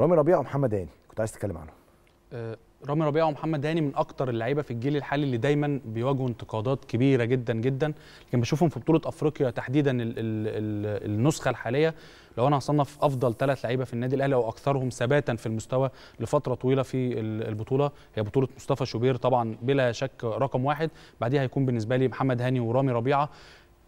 رامي ربيعه ومحمد داني كنت عايز تتكلم عنهم آه، رامي ربيعه ومحمد داني من اكتر اللعيبه في الجيل الحالي اللي دايما بيواجهوا انتقادات كبيره جدا جدا لكن بشوفهم في بطوله افريقيا تحديدا الـ الـ الـ النسخه الحاليه لو انا هصنف افضل ثلاث لعيبه في النادي الاهلي او اكثرهم ثباتا في المستوى لفتره طويله في البطوله هي بطوله مصطفى شوبير طبعا بلا شك رقم واحد بعديها هيكون بالنسبه لي محمد هاني ورامي ربيعه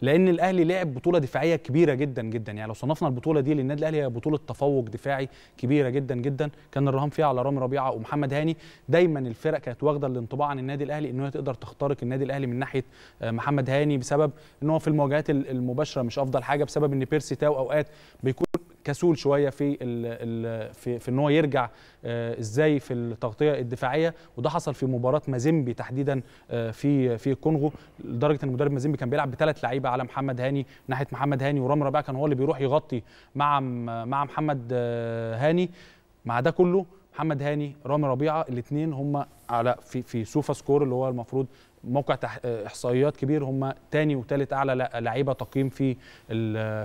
لان الاهلي لعب بطوله دفاعيه كبيره جدا جدا يعني لو صنفنا البطوله دي للنادي الاهلي هي بطوله تفوق دفاعي كبيره جدا جدا كان الرهان فيها على رامي ربيعه ومحمد هاني دايما الفرق كانت واخده الانطباع عن النادي الاهلي ان هي تقدر تخترق النادي الاهلي من ناحيه آه، محمد هاني بسبب ان هو في المواجهات المباشره مش افضل حاجه بسبب ان بيرسي تاو اوقات بيكون كسول شويه في الـ في, في ان هو يرجع آه، ازاي في التغطيه الدفاعيه وده حصل في مباراه مازيمبي تحديدا آه، في في الكونغو لدرجه ان المدرب مازيمبي كان بيلعب بثلاث لعيبه على محمد هاني ناحيه محمد هاني ورام ربيع كان هو اللي بيروح يغطي مع مع محمد آه، هاني مع ده كله محمد هاني رامي ربيعه الاثنين هم على آه، في في سوفا سكور اللي هو المفروض موقع آه، احصائيات كبير هم تاني وتالت اعلى لعيبه تقييم في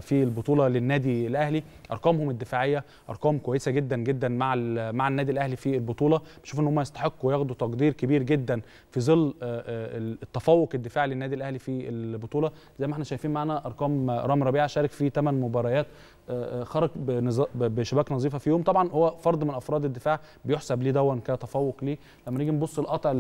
في البطوله للنادي الاهلي ارقامهم الدفاعيه ارقام كويسه جدا جدا مع مع النادي الاهلي في البطوله بشوف ان هم يستحقوا ياخدوا تقدير كبير جدا في ظل آه، التفوق الدفاعي للنادي الاهلي في البطوله زي ما احنا شايفين معانا ارقام رام ربيعه شارك في 8 مباريات خرج بشباك نظيفه في يوم طبعا هو فرد من افراد الدفاع بيحسب ليه دون كتفوق ليه لما نيجي نيجي نبص لقطع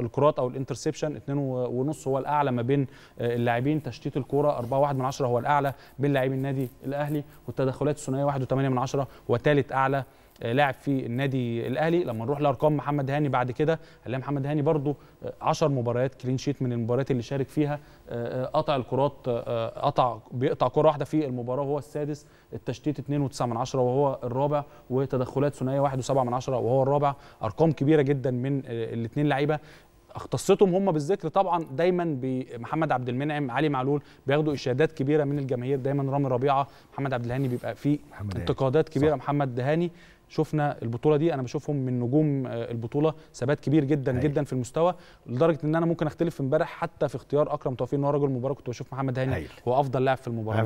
الكرات او الانترسبشن 2.5 هو الاعلى ما بين آه، اللاعبين تشتيت الكوره 4.1 من 10 هو الاعلى بين لاعبي النادي الاهلي والتدخلات الثنائيه 1.8 من 10 وثالث اعلى آه، لاعب في النادي الاهلي لما نروح لارقام محمد هاني بعد كده هنلاقي محمد هاني برده آه، 10 مباريات كلين شيت من المباريات اللي شارك فيها آه، قطع الكرات قطع بيقطع كره واحده في المباراه وهو السادس التشتيت 2.9 وهو الرابع وتدخلات ثنائيه 1.7 وهو الرابع ارقام كبيره جدا من الاثنين لعيبه اختصتهم هم بالذكر طبعا دايما بمحمد عبد المنعم علي معلول بياخدوا اشادات كبيره من الجماهير دايما رامي ربيعه محمد عبد الهاني بيبقى فيه انتقادات كبيره صح. محمد دهاني شفنا البطوله دي انا بشوفهم من نجوم آه، البطوله ثبات كبير جدا أيه. جدا في المستوى لدرجه ان انا ممكن اختلف امبارح حتى في اختيار اكرم توفيق ان هو رجل المباراه كنت بشوف محمد هاني أيوة. هو افضل لاعب في المباراه